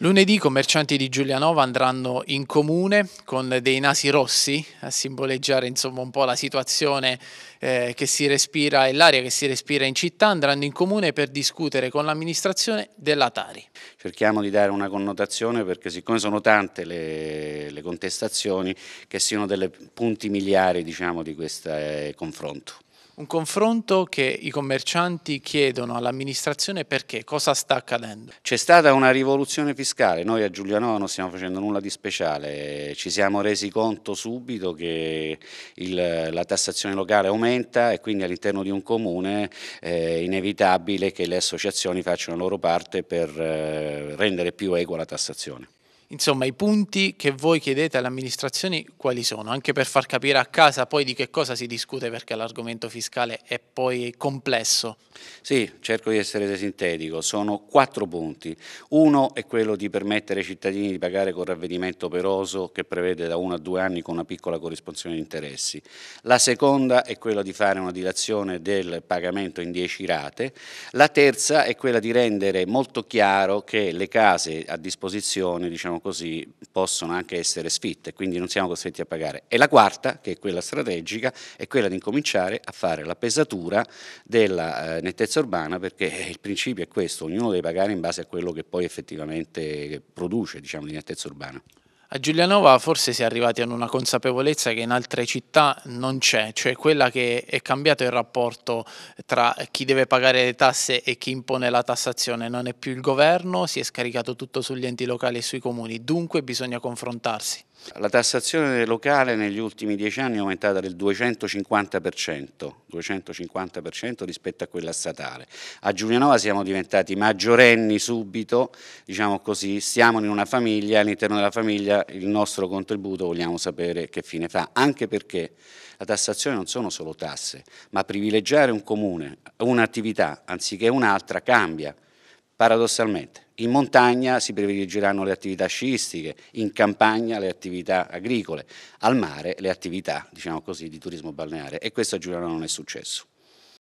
Lunedì i commercianti di Giulianova andranno in comune con dei nasi rossi a simboleggiare insomma un po' la situazione eh, che si respira e l'aria che si respira in città, andranno in comune per discutere con l'amministrazione della Tari. Cerchiamo di dare una connotazione perché siccome sono tante le, le contestazioni che siano delle punti miliari diciamo, di questo eh, confronto un confronto che i commercianti chiedono all'amministrazione perché, cosa sta accadendo? C'è stata una rivoluzione fiscale, noi a Giulianova non stiamo facendo nulla di speciale, ci siamo resi conto subito che il, la tassazione locale aumenta e quindi all'interno di un comune eh, è inevitabile che le associazioni facciano la loro parte per eh, rendere più equa la tassazione. Insomma, i punti che voi chiedete alle amministrazioni quali sono? Anche per far capire a casa poi di che cosa si discute perché l'argomento fiscale è poi complesso. Sì, cerco di essere sintetico. Sono quattro punti. Uno è quello di permettere ai cittadini di pagare con ravvedimento operoso che prevede da uno a due anni con una piccola corrispondenza di interessi. La seconda è quella di fare una dilazione del pagamento in dieci rate. La terza è quella di rendere molto chiaro che le case a disposizione, diciamo, diciamo così, possono anche essere sfitte, quindi non siamo costretti a pagare. E la quarta, che è quella strategica, è quella di incominciare a fare la pesatura della eh, nettezza urbana, perché il principio è questo, ognuno deve pagare in base a quello che poi effettivamente produce diciamo, di nettezza urbana. A Giulianova forse si è arrivati ad una consapevolezza che in altre città non c'è, cioè quella che è cambiato il rapporto tra chi deve pagare le tasse e chi impone la tassazione, non è più il governo, si è scaricato tutto sugli enti locali e sui comuni, dunque bisogna confrontarsi. La tassazione locale negli ultimi dieci anni è aumentata del 250%, 250% rispetto a quella statale. A Giulianova siamo diventati maggiorenni subito, diciamo così, siamo in una famiglia, all'interno della famiglia il nostro contributo vogliamo sapere che fine fa, anche perché la tassazione non sono solo tasse, ma privilegiare un comune, un'attività anziché un'altra cambia paradossalmente. In montagna si privilegeranno le attività sciistiche, in campagna le attività agricole, al mare le attività, diciamo così, di turismo balneare e questo a Giuliano non è successo.